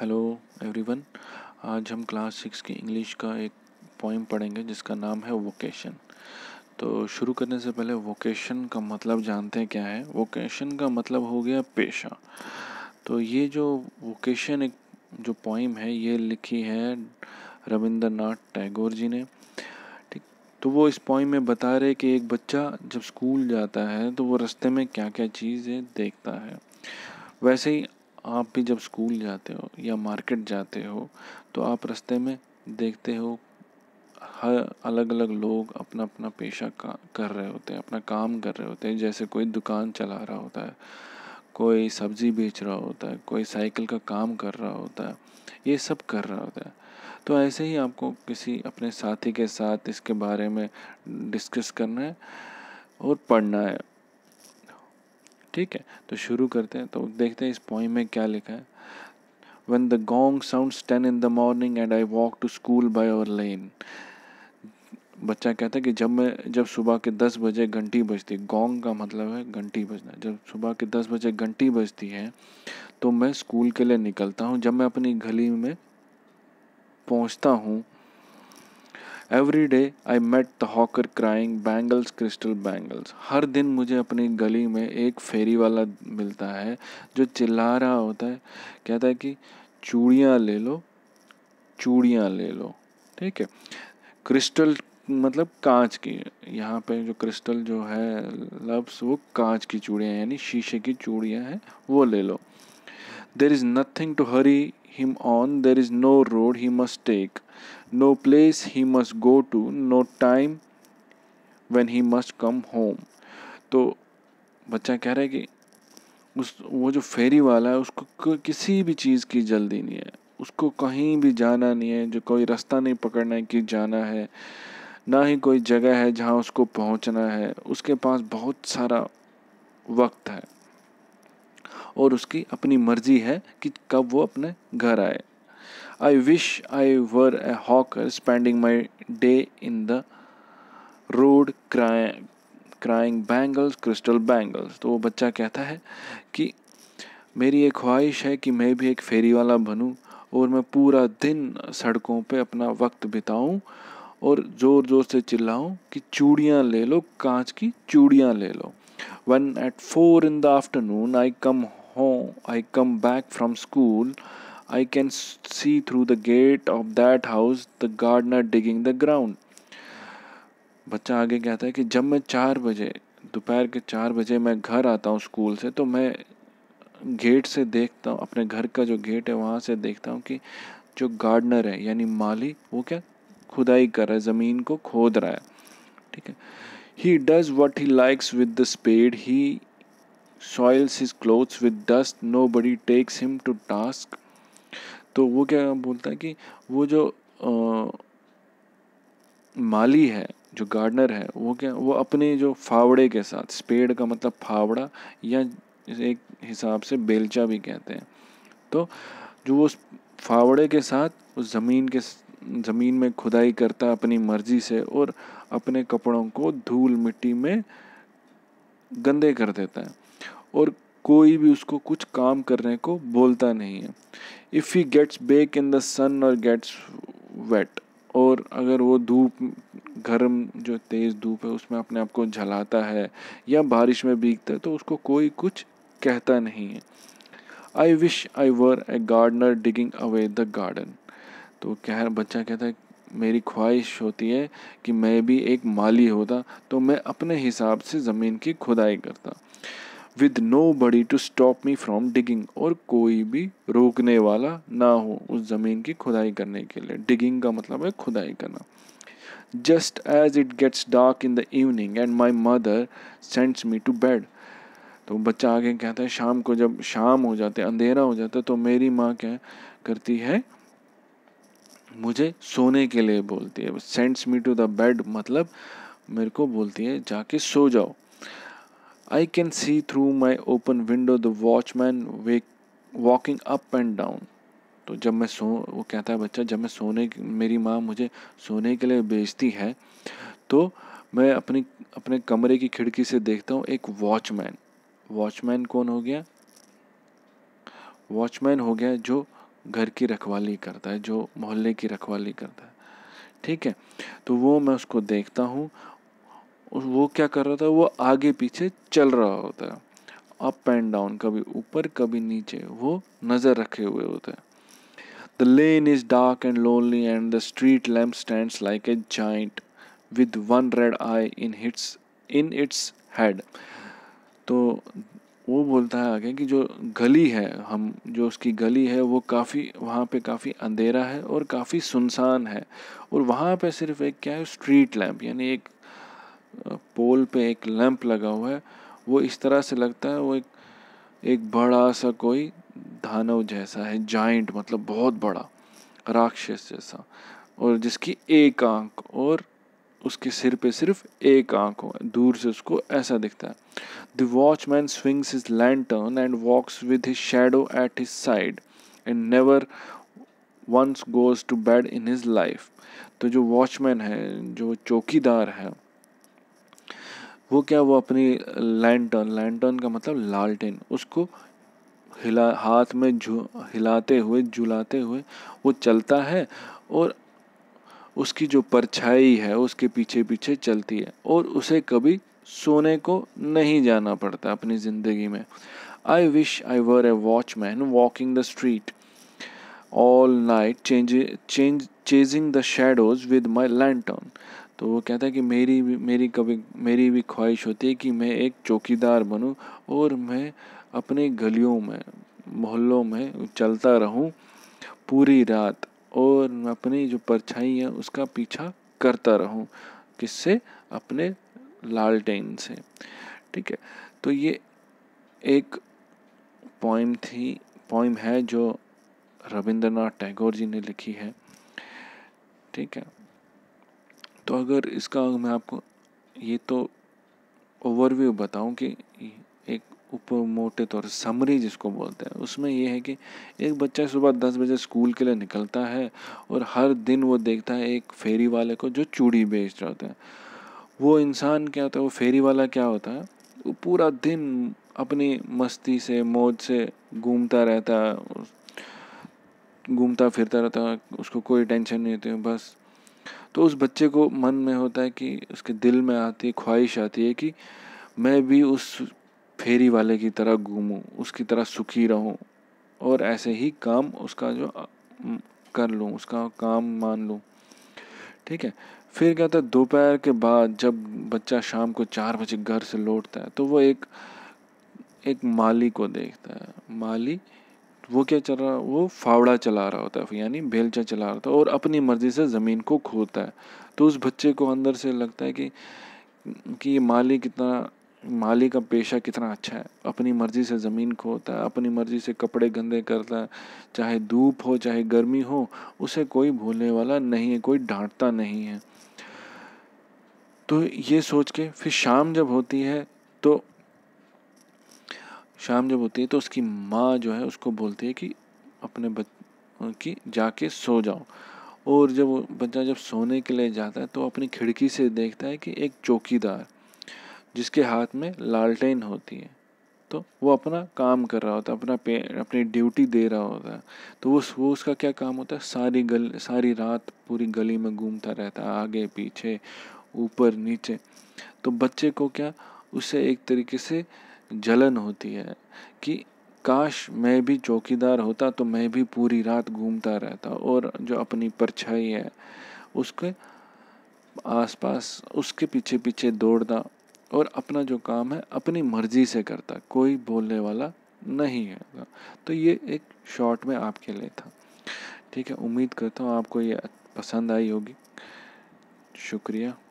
Hello everyone आज हम class six की इंग्लिश का एक पोइम पढ़ेंगे जिसका नाम है वोकेशन तो शुरू करने से पहले वोकेशन का मतलब जानते हैं क्या है वोकेशन का मतलब हो गया पेशा तो ये जो वोकेशन एक जो पोइम है ये लिखी है रविंद्र टैगोर जी ने ठीक तो वो इस पोइम में बता रहे कि एक बच्चा जब स्कूल जाता है तो वो रास्ते में क्या क्या चीज़ें देखता है वैसे ही आप भी जब स्कूल जाते हो या मार्केट जाते हो तो आप रास्ते में देखते हो हर अलग अलग लोग अपना अपना पेशा कर रहे होते हैं अपना काम कर रहे होते हैं जैसे कोई दुकान चला रहा होता है कोई सब्ज़ी बेच रहा होता है कोई साइकिल का काम कर रहा होता है ये सब कर रहा होता है तो ऐसे ही आपको किसी अपने साथी के साथ इसके बारे में डिस्कस करना है और पढ़ना है ठीक है तो शुरू करते हैं तो देखते हैं इस पॉइंट में क्या लिखा है one the gong sound ten in the morning and I walk to school by our lane बच्चा कहता है कि जब मैं जब सुबह के दस बजे घंटी बजती गोंग का मतलब है घंटी बजना जब सुबह के दस बजे घंटी बजती है तो मैं स्कूल के लिए निकलता हूँ जब मैं अपनी गली में पहुँचता हूँ every day I met the hawker crying bangles crystal bangles हर दिन मुझे अपनी गली में एक फेरी वाला मिलता है जो चिल्ला रहा होता है कहता है कि चूड़ियाँ ले लो चूड़ियाँ ले लो ठीक है क्रिस्टल मतलब कांच की यहाँ पे जो क्रिस्टल जो है लफ्स वो कांच की चूड़ियाँ यानी शीशे की चूड़ियाँ हैं वो ले लो there is nothing to hurry him on, there is no road he must take, no place he must go to, no time when he must come home. तो बच्चा कह रहा है कि उस वो जो फेरी वाला है उसको किसी भी चीज़ की जल्दी नहीं है उसको कहीं भी जाना नहीं है जो कोई रास्ता नहीं पकड़ना है कि जाना है ना ही कोई जगह है जहाँ उसको पहुँचना है उसके पास बहुत सारा वक्त है और उसकी अपनी मर्जी है कि कब वो अपने घर आए I wish I were a hawker spending my day in the road cry crying bangles crystal bangles तो वो बच्चा कहता है कि मेरी एक ख्वाहिश है कि मैं भी एक फेरी वाला बनूँ और मैं पूरा दिन सड़कों पे अपना वक्त बिताऊं और ज़ोर ज़ोर से चिल्लाऊं कि चूड़ियाँ ले लो कांच की चूड़ियाँ ले लो when at four in the afternoon I come home, I come back from school, I can see through the gate of that house the gardener digging the ground. बच्चा आगे कहता है कि जब मैं चार बजे दोपहर के चार बजे मैं घर आता हूँ स्कूल से तो मैं गेट से देखता हूँ अपने घर का जो गेट है वहाँ से देखता हूँ कि जो गार्डनर है यानी माली वो क्या खुदाई कर रहा है ज़मीन को खोद रहा है ठीक है he does what he likes with the spade he soils his clothes with dust nobody takes him to task तो वो क्या बोलता है कि वो जो आ, माली है जो गार्डनर है वो क्या वो अपने जो फावड़े के साथ स्पेड का मतलब फावड़ा या एक हिसाब से बेलचा भी कहते हैं तो जो वो फावड़े के साथ उस ज़मीन के ज़मीन में खुदाई करता अपनी मर्जी से और अपने कपड़ों को धूल मिट्टी में गंदे कर देता है और कोई भी उसको कुछ काम करने को बोलता नहीं है if he gets bake in the sun और गेट्स वेट और अगर वो धूप गर्म जो तेज़ धूप है उसमें अपने आप को झलाता है या बारिश में भीगता है तो उसको कोई कुछ कहता नहीं है I wish I were a gardener digging away the garden तो कह बच्चा कहता है मेरी ख्वाहिश होती है कि मैं भी एक माली होता तो मैं अपने हिसाब से ज़मीन की खुदाई करता with nobody to stop me from digging और कोई भी रोकने वाला ना हो उस ज़मीन की खुदाई करने के लिए डिगिंग का मतलब है खुदाई करना just as it gets dark in the evening and my mother sends me to bed तो बच्चा आगे कहता है शाम को जब शाम हो जाते अंधेरा हो जाता है तो मेरी माँ क्या करती है मुझे सोने के लिए बोलती है sends me to the bed मतलब मेरे को बोलती है जाके सो जाओ I can see through my open window the watchman wake walking up and down तो जब मैं सो वो कहता है बच्चा जब मैं सोने मेरी माँ मुझे सोने के लिए भेजती है तो मैं अपनी अपने कमरे की खिड़की से देखता हूँ एक वॉचमैन वॉचमैन कौन हो गया वॉचमैन हो गया जो घर की रखवाली करता है जो मोहल्ले की रखवाली करता है ठीक है तो वो मैं उसको देखता हूँ और वो क्या कर रहा था वो आगे पीछे चल रहा होता है अप एंड डाउन कभी ऊपर कभी नीचे वो नज़र रखे हुए होते हैं the lane is dark and lonely and the street lamp stand like a giant with one red eye in hits in its head तो वो बोलता है आगे कि जो गली है हम जो उसकी गली है वो काफ़ी वहाँ पे काफ़ी अंधेरा है और काफ़ी सुनसान है और वहाँ पे सिर्फ एक क्या है स्ट्रीट लैम्प यानी एक पोल पे एक लैंप लगा हुआ है वो इस तरह से लगता है वो एक एक बड़ा सा कोई धानव जैसा है जाइंट मतलब बहुत बड़ा राक्षस जैसा और जिसकी एक आंख और उसके सिर पे सिर्फ एक आंख हो दूर से उसको ऐसा दिखता है the watchman man swings his lantern and walks with his shadow at his side and never once goes to bed in his life तो जो वॉचमैन है जो चौकीदार है वो क्या वो अपनी लैंटर्न लैंटर्न का मतलब लालटेन उसको हिला हाथ में झू हिलाते हुए झुलाते हुए वो चलता है और उसकी जो परछाई है उसके पीछे पीछे चलती है और उसे कभी सोने को नहीं जाना पड़ता अपनी ज़िंदगी में I wish I were a watchman walking the street all night change change, chasing the shadows with my lantern. तो वो कहता है कि मेरी भी मेरी कभी मेरी भी ख्वाहिश होती है कि मैं एक चौकीदार बनूं और मैं अपने गलियों में मोहल्लों में चलता रहूं पूरी रात और अपनी जो परछाई है उसका पीछा करता रहूं किससे अपने लालटेन से ठीक है तो ये एक पॉइम थी पॉइम है जो रविंद्रनाथ टैगोर जी ने लिखी है ठीक है तो अगर इसका मैं आपको ये तो ओवरव्यू बताऊं कि एक ऊपर मोटे तौर समरी जिसको बोलते हैं उसमें यह है कि एक बच्चा सुबह दस बजे स्कूल के लिए निकलता है और हर दिन वो देखता है एक फेरी वाले को जो चूड़ी बेच रहा होता है वो इंसान क्या होता है वो फेरी वाला क्या होता है वो पूरा दिन अपनी मस्ती से मौज से घूमता रहता है घूमता फिरता रहता है उसको कोई टेंशन नहीं होती बस तो उस बच्चे को मन में होता है कि उसके दिल में आती है ख्वाहिश आती है कि मैं भी उस फेरी वाले की तरह घूमूं उसकी तरह सुखी रहूं और ऐसे ही काम उसका जो कर लूँ उसका काम मान लूँ ठीक है फिर क्या था दोपहर के बाद जब बच्चा शाम को चार बजे घर से लौटता है तो वो एक एक माली को देखता है माली वो क्या चल रहा वो फावड़ा चला रहा होता है यानी बेलचा चला रहा होता है और अपनी मर्ज़ी से ज़मीन को खोदता है तो उस बच्चे को अंदर से लगता है कि कि ये माली कितना माली का पेशा कितना अच्छा है अपनी मर्ज़ी से ज़मीन खोदता है अपनी मर्ज़ी से कपड़े गंदे करता है चाहे धूप हो चाहे गर्मी हो उसे कोई भूलने वाला नहीं है कोई डांटता नहीं है तो ये सोच के फिर शाम जब होती है तो शाम जब होती है तो उसकी माँ जो है उसको बोलती है कि अपने बच की जाके सो जाओ और जब बच्चा जब सोने के लिए जाता है तो अपनी खिड़की से देखता है कि एक चौकीदार जिसके हाथ में लालटेन होती है तो वो अपना काम कर रहा होता है अपना पे अपनी ड्यूटी दे रहा होता है तो वो वो उसका क्या काम होता है सारी गल सारी रात पूरी गली में घूमता रहता है आगे पीछे ऊपर नीचे तो बच्चे को क्या उससे एक तरीके से जलन होती है कि काश मैं भी चौकीदार होता तो मैं भी पूरी रात घूमता रहता और जो अपनी परछाई है उसके आसपास उसके पीछे पीछे दौड़ता और अपना जो काम है अपनी मर्जी से करता कोई बोलने वाला नहीं है तो ये एक शॉर्ट में आपके लिए था ठीक है उम्मीद करता हूँ आपको ये पसंद आई होगी शुक्रिया